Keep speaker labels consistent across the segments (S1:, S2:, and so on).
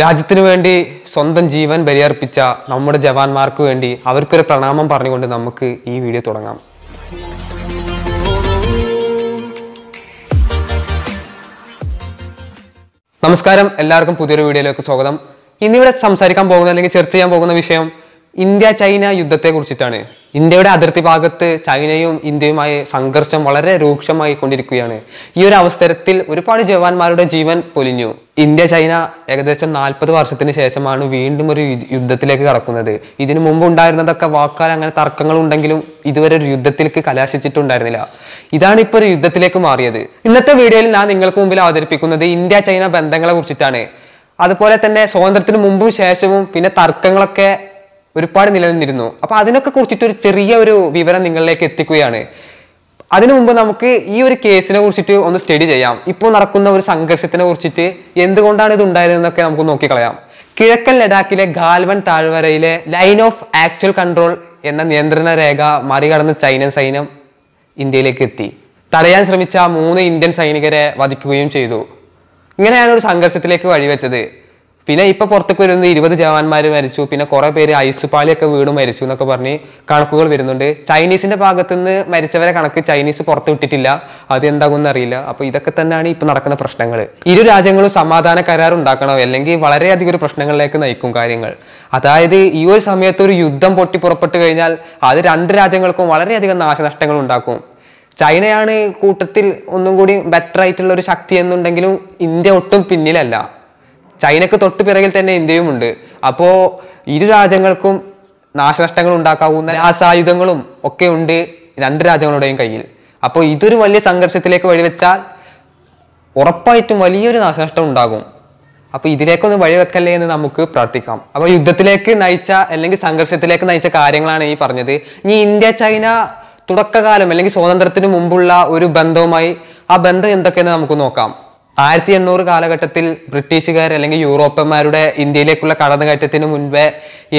S1: രാജ്യത്തിനു വേണ്ടി സ്വന്തം ജീവൻ ബലിയർപ്പിച്ച നമ്മുടെ ജവാന്മാർക്ക് വേണ്ടി അവർക്കൊരു പ്രണാമം പറഞ്ഞുകൊണ്ട് നമുക്ക് ഈ വീഡിയോ തുടങ്ങാം നമസ്കാരം എല്ലാവർക്കും പുതിയൊരു വീഡിയോയിലേക്ക് സ്വാഗതം ഇന്നിവിടെ സംസാരിക്കാൻ പോകുന്ന അല്ലെങ്കിൽ ചർച്ച ചെയ്യാൻ പോകുന്ന വിഷയം ഇന്ത്യ ചൈന യുദ്ധത്തെ കുറിച്ചിട്ടാണ് ഇന്ത്യയുടെ അതിർത്തി ഭാഗത്ത് ചൈനയും ഇന്ത്യയുമായി സംഘർഷം വളരെ രൂക്ഷമായി കൊണ്ടിരിക്കുകയാണ് ഈ ഒരു അവസരത്തിൽ ഒരുപാട് ജവാന്മാരുടെ ജീവൻ പൊലിഞ്ഞു ഇന്ത്യ ചൈന ഏകദേശം നാൽപ്പത് വർഷത്തിന് ശേഷമാണ് വീണ്ടും ഒരു യുദ്ധത്തിലേക്ക് കടക്കുന്നത് ഇതിനു മുമ്പ് ഉണ്ടായിരുന്നതൊക്കെ വാക്കാൽ അങ്ങനെ തർക്കങ്ങൾ ഉണ്ടെങ്കിലും ഇതുവരെ ഒരു യുദ്ധത്തിലേക്ക് കലാശിച്ചിട്ടുണ്ടായിരുന്നില്ല ഇതാണ് ഇപ്പോൾ ഒരു യുദ്ധത്തിലേക്ക് മാറിയത് ഇന്നത്തെ വീഡിയോയിൽ ഞാൻ നിങ്ങൾക്ക് മുമ്പിൽ അവതരിപ്പിക്കുന്നത് ഇന്ത്യ ചൈന ബന്ധങ്ങളെ കുറിച്ചിട്ടാണ് അതുപോലെ തന്നെ സ്വാതന്ത്ര്യത്തിന് മുമ്പും ശേഷവും പിന്നെ തർക്കങ്ങളൊക്കെ ഒരുപാട് നിലനിന്നിരുന്നു അപ്പോൾ അതിനൊക്കെ കുറിച്ചിട്ട് ഒരു ചെറിയ ഒരു വിവരം നിങ്ങളിലേക്ക് എത്തിക്കുകയാണ് അതിനു മുമ്പ് നമുക്ക് ഈ ഒരു കേസിനെ കുറിച്ചിട്ട് ഒന്ന് സ്റ്റഡി ചെയ്യാം ഇപ്പോൾ നടക്കുന്ന ഒരു സംഘർഷത്തിനെ കുറിച്ചിട്ട് എന്തുകൊണ്ടാണ് ഇത് ഉണ്ടായതെന്നൊക്കെ നമുക്ക് നോക്കിക്കളയാം കിഴക്കൻ ലഡാക്കിലെ ഗാൽവൻ താഴ്വരയിലെ ലൈൻ ഓഫ് ആക്ച്വൽ കൺട്രോൾ എന്ന നിയന്ത്രണ രേഖ മറികടന്ന് ചൈന സൈന്യം ഇന്ത്യയിലേക്ക് എത്തി തടയാൻ ശ്രമിച്ച മൂന്ന് ഇന്ത്യൻ സൈനികരെ വധിക്കുകയും ചെയ്തു ഇങ്ങനെയാണ് ഒരു സംഘർഷത്തിലേക്ക് വഴിവെച്ചത് പിന്നെ ഇപ്പൊ പുറത്തേക്ക് വരുന്നത് ഇരുപത് ജവാന്മാർ മരിച്ചു പിന്നെ കുറെ പേര് ഐസുപാലിയൊക്കെ വീട് മരിച്ചു എന്നൊക്കെ പറഞ്ഞ് കണക്കുകൾ വരുന്നുണ്ട് ചൈനീസിന്റെ ഭാഗത്തുനിന്ന് നിന്ന് മരിച്ചവരെ കണക്ക് ചൈനീസ് പുറത്ത് വിട്ടിട്ടില്ല അത് എന്താകുമെന്ന് അറിയില്ല അപ്പൊ ഇതൊക്കെ തന്നെയാണ് ഇപ്പൊ നടക്കുന്ന പ്രശ്നങ്ങൾ ഇരു രാജ്യങ്ങളും സമാധാന കരാർ ഉണ്ടാക്കണം അല്ലെങ്കിൽ വളരെയധികം ഒരു പ്രശ്നങ്ങളിലേക്ക് നയിക്കും കാര്യങ്ങൾ അതായത് ഈ ഒരു സമയത്ത് ഒരു യുദ്ധം പൊട്ടി പുറപ്പെട്ടു കഴിഞ്ഞാൽ അത് രണ്ട് രാജ്യങ്ങൾക്കും വളരെയധികം നാശനഷ്ടങ്ങൾ ഉണ്ടാക്കും ചൈനയാണ് കൂട്ടത്തിൽ ഒന്നും കൂടി ബെറ്റർ ആയിട്ടുള്ള ഒരു ശക്തി എന്നുണ്ടെങ്കിലും ഇന്ത്യ ഒട്ടും പിന്നിലല്ല ചൈനക്ക് തൊട്ട് പിറകിൽ തന്നെ ഇന്ത്യയും ഉണ്ട് അപ്പോൾ ഇരു രാജ്യങ്ങൾക്കും നാശനഷ്ടങ്ങൾ ഉണ്ടാക്കാവുന്ന രാസായുധങ്ങളും ഒക്കെ ഉണ്ട് രണ്ട് രാജ്യങ്ങളുടെയും കയ്യിൽ അപ്പോൾ ഇതൊരു വലിയ സംഘർഷത്തിലേക്ക് വഴിവെച്ചാൽ ഉറപ്പായിട്ടും വലിയൊരു നാശനഷ്ടം ഉണ്ടാകും അപ്പോൾ ഇതിലേക്കൊന്നും വഴിവെക്കല്ലേ എന്ന് നമുക്ക് പ്രാർത്ഥിക്കാം അപ്പോൾ യുദ്ധത്തിലേക്ക് നയിച്ച അല്ലെങ്കിൽ സംഘർഷത്തിലേക്ക് നയിച്ച കാര്യങ്ങളാണ് ഈ പറഞ്ഞത് ഇനി ഇന്ത്യ ചൈന തുടക്കകാലം അല്ലെങ്കിൽ സ്വാതന്ത്ര്യത്തിന് മുമ്പുള്ള ഒരു ബന്ധവുമായി ആ ബന്ധം എന്തൊക്കെയെന്ന് നമുക്ക് നോക്കാം ആയിരത്തി എണ്ണൂറ് കാലഘട്ടത്തിൽ ബ്രിട്ടീഷുകാർ അല്ലെങ്കിൽ യൂറോപ്പന്മാരുടെ ഇന്ത്യയിലേക്കുള്ള കടന്നുകയറ്റത്തിന് മുൻപേ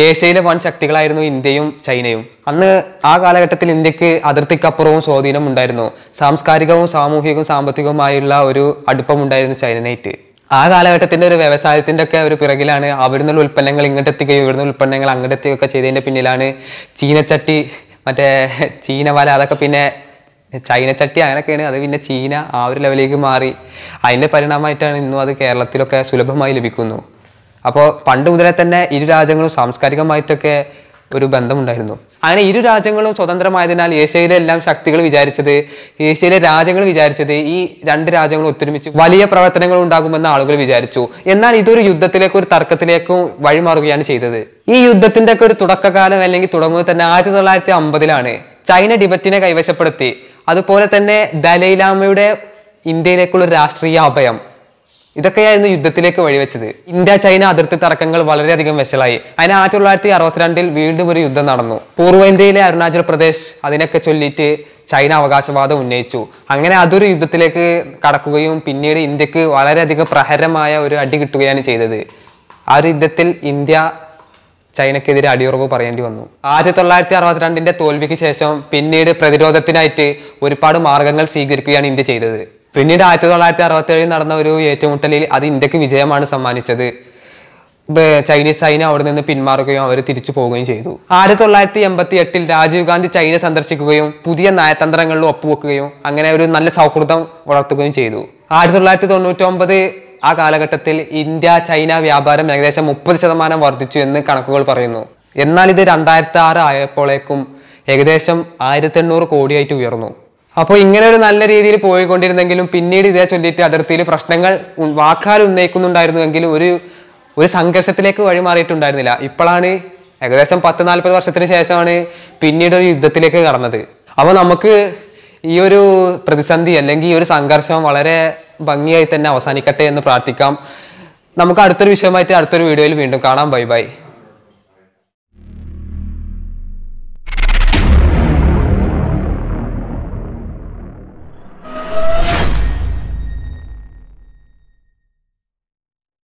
S1: ഏഷ്യയിലെ വൺ ശക്തികളായിരുന്നു ഇന്ത്യയും ചൈനയും അന്ന് ആ കാലഘട്ടത്തിൽ ഇന്ത്യക്ക് അതിർത്തിക്കപ്പുറവും സ്വാധീനം ഉണ്ടായിരുന്നു സാംസ്കാരികവും സാമൂഹികവും സാമ്പത്തികവുമായുള്ള ഒരു അടുപ്പമുണ്ടായിരുന്നു ചൈനനായിട്ട് ആ കാലഘട്ടത്തിന്റെ ഒരു വ്യവസായത്തിന്റെ ഒക്കെ ഒരു പിറകിലാണ് അവിടുന്ന് ഉൽപ്പന്നങ്ങൾ ഇങ്ങോട്ട് എത്തിക്കുകയും ഇവിടുന്ന് ഉൽപ്പന്നങ്ങൾ അങ്ങോട്ട് എത്തുകയൊക്കെ ചെയ്തതിന്റെ പിന്നിലാണ് ചീനച്ചട്ടി മറ്റേ ചീനവല അതൊക്കെ പിന്നെ ചട്ടി അങ്ങനെയൊക്കെയാണ് അത് പിന്നെ ചീന ആ ഒരു ലെവലിലേക്ക് മാറി അതിൻ്റെ പരിണാമമായിട്ടാണ് ഇന്നും അത് കേരളത്തിലൊക്കെ സുലഭമായി ലഭിക്കുന്നു അപ്പോൾ പണ്ട് മുതലേ തന്നെ ഇരു രാജ്യങ്ങളും സാംസ്കാരികമായിട്ടൊക്കെ ഒരു ബന്ധമുണ്ടായിരുന്നു അങ്ങനെ ഇരു രാജ്യങ്ങളും സ്വതന്ത്രമായതിനാൽ ഏഷ്യയിലെ എല്ലാം ശക്തികൾ വിചാരിച്ചത് ഏഷ്യയിലെ രാജ്യങ്ങൾ വിചാരിച്ചത് ഈ രണ്ട് രാജ്യങ്ങളും ഒത്തൊരുമിച്ച് വലിയ പ്രവർത്തനങ്ങൾ ഉണ്ടാകുമെന്ന് ആളുകൾ വിചാരിച്ചു എന്നാൽ ഇതൊരു യുദ്ധത്തിലേക്കും ഒരു തർക്കത്തിലേക്കും വഴിമാറുകയാണ് ചെയ്തത് ഈ യുദ്ധത്തിന്റെ ഒക്കെ ഒരു തുടക്കകാലം അല്ലെങ്കിൽ തുടങ്ങുന്നത് തന്നെ ആയിരത്തി തൊള്ളായിരത്തി അമ്പതിലാണ് ചൈന ഡിബറ്റിനെ കൈവശപ്പെടുത്തി അതുപോലെ തന്നെ ദലൈലാമയുടെ ഇന്ത്യയിലേക്കുള്ള രാഷ്ട്രീയ അഭയം ഇതൊക്കെയായിരുന്നു യുദ്ധത്തിലേക്ക് വഴിവെച്ചത് ഇന്ത്യ ചൈന അതിർത്തി തർക്കങ്ങൾ വളരെയധികം വഷളായി അതിന് ആയിരത്തി തൊള്ളായിരത്തി അറുപത്തിരണ്ടിൽ വീണ്ടും ഒരു യുദ്ധം നടന്നു ഇന്ത്യയിലെ അരുണാചൽ പ്രദേശ് അതിനൊക്കെ ചൊല്ലിയിട്ട് ചൈന അവകാശവാദം ഉന്നയിച്ചു അങ്ങനെ അതൊരു യുദ്ധത്തിലേക്ക് കടക്കുകയും പിന്നീട് ഇന്ത്യക്ക് വളരെയധികം പ്രഹരമായ ഒരു അടി കിട്ടുകയാണ് ചെയ്തത് ആ ഒരു യുദ്ധത്തിൽ ഇന്ത്യ ചൈനക്കെതിരെ അടിയുറവ് പറയേണ്ടി വന്നു ആയിരത്തി തൊള്ളായിരത്തി അറുപത്തിരണ്ടിന്റെ തോൽവിക്ക് ശേഷം പിന്നീട് പ്രതിരോധത്തിനായിട്ട് ഒരുപാട് മാർഗങ്ങൾ സ്വീകരിക്കുകയാണ് ഇന്ത്യ ചെയ്തത് പിന്നീട് ആയിരത്തി തൊള്ളായിരത്തി അറുപത്തേഴിൽ നടന്ന ഒരു ഏറ്റുമുട്ടലിൽ അത് ഇന്ത്യക്ക് വിജയമാണ് സമ്മാനിച്ചത് ചൈനീസ് സൈന്യം അവിടെ നിന്ന് പിന്മാറുകയും അവർ തിരിച്ചു പോവുകയും ചെയ്തു ആയിരത്തി തൊള്ളായിരത്തി എൺപത്തി എട്ടിൽ രാജീവ് ഗാന്ധി ചൈന സന്ദർശിക്കുകയും പുതിയ നയതന്ത്രങ്ങളിൽ ഒപ്പുവെക്കുകയും അങ്ങനെ ഒരു നല്ല സൗഹൃദം വളർത്തുകയും ചെയ്തു ആയിരത്തി തൊള്ളായിരത്തി തൊണ്ണൂറ്റി ഒമ്പത് ആ കാലഘട്ടത്തിൽ ഇന്ത്യ ചൈന വ്യാപാരം ഏകദേശം മുപ്പത് ശതമാനം വർദ്ധിച്ചു എന്ന് കണക്കുകൾ പറയുന്നു എന്നാൽ ഇത് രണ്ടായിരത്തി ആറ് ആയപ്പോഴേക്കും ഏകദേശം ആയിരത്തി എണ്ണൂറ് കോടിയായിട്ട് ഉയർന്നു അപ്പോൾ ഇങ്ങനെ ഒരു നല്ല രീതിയിൽ പോയിക്കൊണ്ടിരുന്നെങ്കിലും പിന്നീട് ഇതേ ചൊല്ലിയിട്ട് അതിർത്തിയിൽ പ്രശ്നങ്ങൾ വാക്കാൽ ഉന്നയിക്കുന്നുണ്ടായിരുന്നുവെങ്കിലും ഒരു ഒരു സംഘർഷത്തിലേക്ക് വഴിമാറിയിട്ടുണ്ടായിരുന്നില്ല ഇപ്പോഴാണ് ഏകദേശം പത്ത് നാൽപ്പത് വർഷത്തിന് ശേഷമാണ് പിന്നീട് ഒരു യുദ്ധത്തിലേക്ക് കടന്നത് അപ്പോൾ നമുക്ക് ഈ ഒരു പ്രതിസന്ധി അല്ലെങ്കിൽ ഈ ഒരു സംഘർഷം വളരെ ഭംഗിയായി തന്നെ അവസാനിക്കട്ടെ എന്ന് പ്രാർത്ഥിക്കാം നമുക്ക് അടുത്തൊരു വിഷയമായിട്ട് അടുത്തൊരു വീഡിയോയിൽ വീണ്ടും കാണാം ബൈ ബൈ